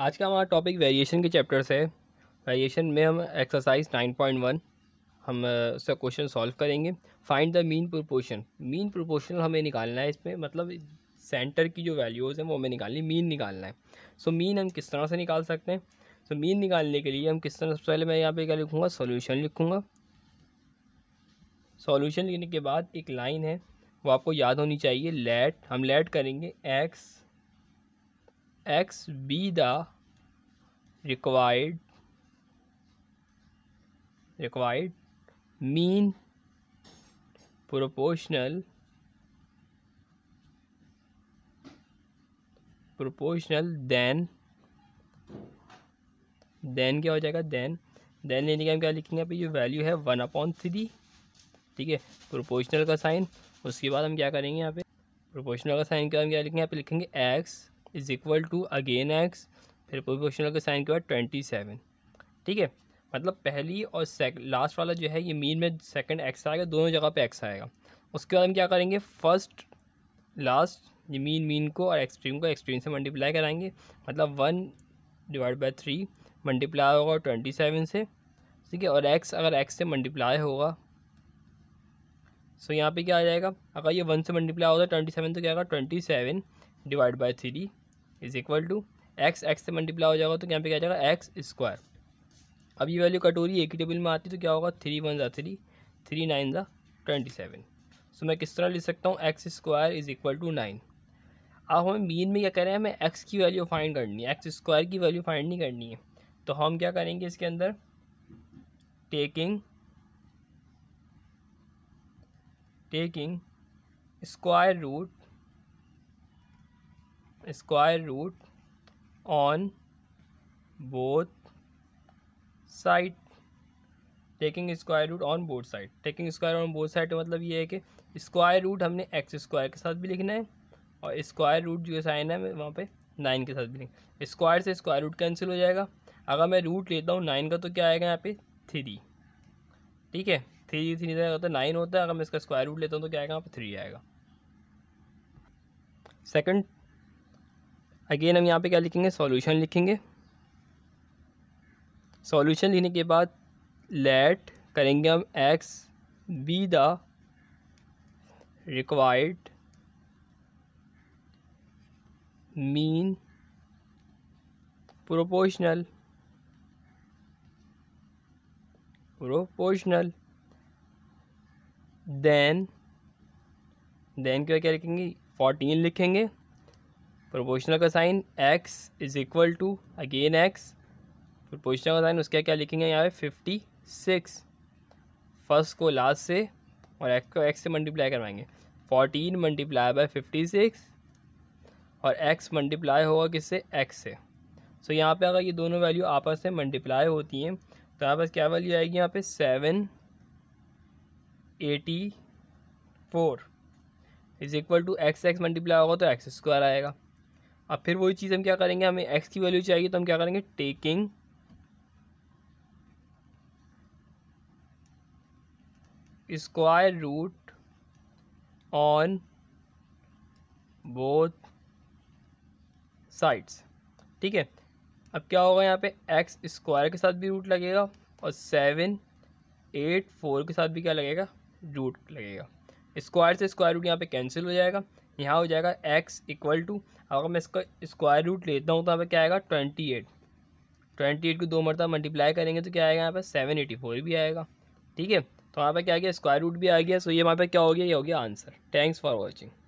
आज का हमारा टॉपिक वेरिएशन के चैप्टर से वेरिएशन में हम एक्सरसाइज 9.1 हम उसका क्वेश्चन सॉल्व करेंगे find the mean proportion mean proportion हमें निकालना है इसमें मतलब सेंटर की जो वैल्यूज़ हैं वो हमें निकालनी मीन निकालना है सो मीन हम किस तरह से निकाल सकते हैं सो मीन निकालने के लिए हम किस तरह सबसे पहले मैं यहाँ पर क्या लिखूँगा सोल्यूशन लिखूँगा सोल्यूशन लिखने के बाद एक लाइन है वो आपको याद होनी चाहिए लेट हम लेट करेंगे x x be the required required mean proportional proportional then then क्या हो जाएगा देन देन लेने के हम क्या लिखेंगे अभी ये वैल्यू है वन अपॉन थ्री ठीक है प्रोपोर्शनल का साइन उसके बाद हम क्या करेंगे यहाँ पे प्रोपोर्शनल का साइन क्या हम क्या लिखेंगे यहाँ पे लिखेंगे x is equal to again x फिर प्रोपोर्शनल के साइन के बाद ट्वेंटी सेवन ठीक है मतलब पहली और लास्ट वाला जो है ये मीन में सेकंड एक्स आएगा दोनों जगह पे एक्स आएगा उसके बाद हम क्या करेंगे फर्स्ट लास्ट ये मीन मीन को और एक्सट्रीम को एक्सट्रीम से मल्टीप्लाई कराएंगे मतलब one divide by three multiply होगा ट्वेंटी सेवन से ठीक है और एक्स अगर एक्स से मल्टीप्लाई होगा सो यहाँ पे क्या आ जाएगा अगर ये वन से मल्टीप्लाई होगा ट्वेंटी सेवन तो क्या होगा twenty seven divide by three is equal to x x से मल्टीप्लाई हो जाएगा तो यहाँ पे क्या जाएगा एक्स स्क्वायर अब ये वैल्यू कट हो रही है एक ही टेबल में आती है तो क्या होगा थ्री वन ज़ा थ्री थ्री नाइन ज़ा ट्वेंटी सेवन सो मैं किस तरह लिख सकता हूँ x square is equal to nine अब हमें मीन में क्या कह रहे हैं हमें एक्स की वैल्यू फाइंड करनी है एक्स स्क्वायर की वैल्यू फाइंड नहीं करनी है तो हम क्या करेंगे इसके अंदर taking taking square root square root on both side taking square root on both side taking square on both side का मतलब ये है कि स्क्वायर रूट हमने एक्स स्क्वायर के साथ भी लिखना है और स्क्वायर रूट जो साइन है वहाँ पे नाइन के साथ भी लिखेंगे स्क्वायर से स्क्वायर रूट कैंसिल हो जाएगा अगर मैं रूट लेता हूँ नाइन का तो क्या आएगा यहाँ पे थ्री ठीक है थ्री थ्री है नाइन होता है अगर मैं इसका स्क्वायर रूट लेता हूँ तो क्या आएगा यहाँ पे थ्री आएगा सेकंड अगेन हम यहाँ पे क्या लिखेंगे सॉल्यूशन लिखेंगे सॉल्यूशन लिखने के बाद लेट करेंगे हम x be the required mean proportional proportional then then क्या क्या लिखेंगे फोर्टीन लिखेंगे प्रोपोर्शनल का sign x is equal to again x proportional का साइन उसका क्या लिखेंगे यहाँ पे फिफ्टी सिक्स फर्स्ट को लास्ट से और एक्स को एक्स से मल्टीप्लाई करवाएंगे fourteen multiply by fifty six और एक्स मल्टीप्लाई होगा किससे एक्स से सो so, यहाँ पे अगर ये दोनों वैल्यू आपस में मल्टीप्लाई होती हैं तो यहाँ पास क्या वैल्यू आएगी यहाँ पे seven eighty four is equal to x x multiply होगा तो एक्स स्क्वायर आएगा अब फिर वही चीज़ हम क्या करेंगे हमें एक्स की वैल्यू चाहिए तो हम क्या करेंगे taking square root on both sides ठीक है अब क्या होगा यहाँ पे एक्स स्क्वायर के साथ भी रूट लगेगा और सेवन एट फोर के साथ भी क्या लगेगा रूट लगेगा स्क्वायर से स्क्वायर रूट यहाँ पे कैंसिल हो जाएगा यहाँ हो जाएगा एक्स इक्वल टू अगर मैं इसका स्क्वायर रूट लेता हूँ तो यहाँ पर क्या आएगा ट्वेंटी एट ट्वेंटी एट को दो मरता मल्टीप्लाई करेंगे तो क्या आएगा यहाँ पर सेवन एटी फोर भी आएगा ठीक है तो वहाँ पर क्या आ गया स्क्वायर रूट भी आ गया सो ये वहाँ पर क्या हो गया ये हो गया आंसर थैंक्स फॉर वॉचिंग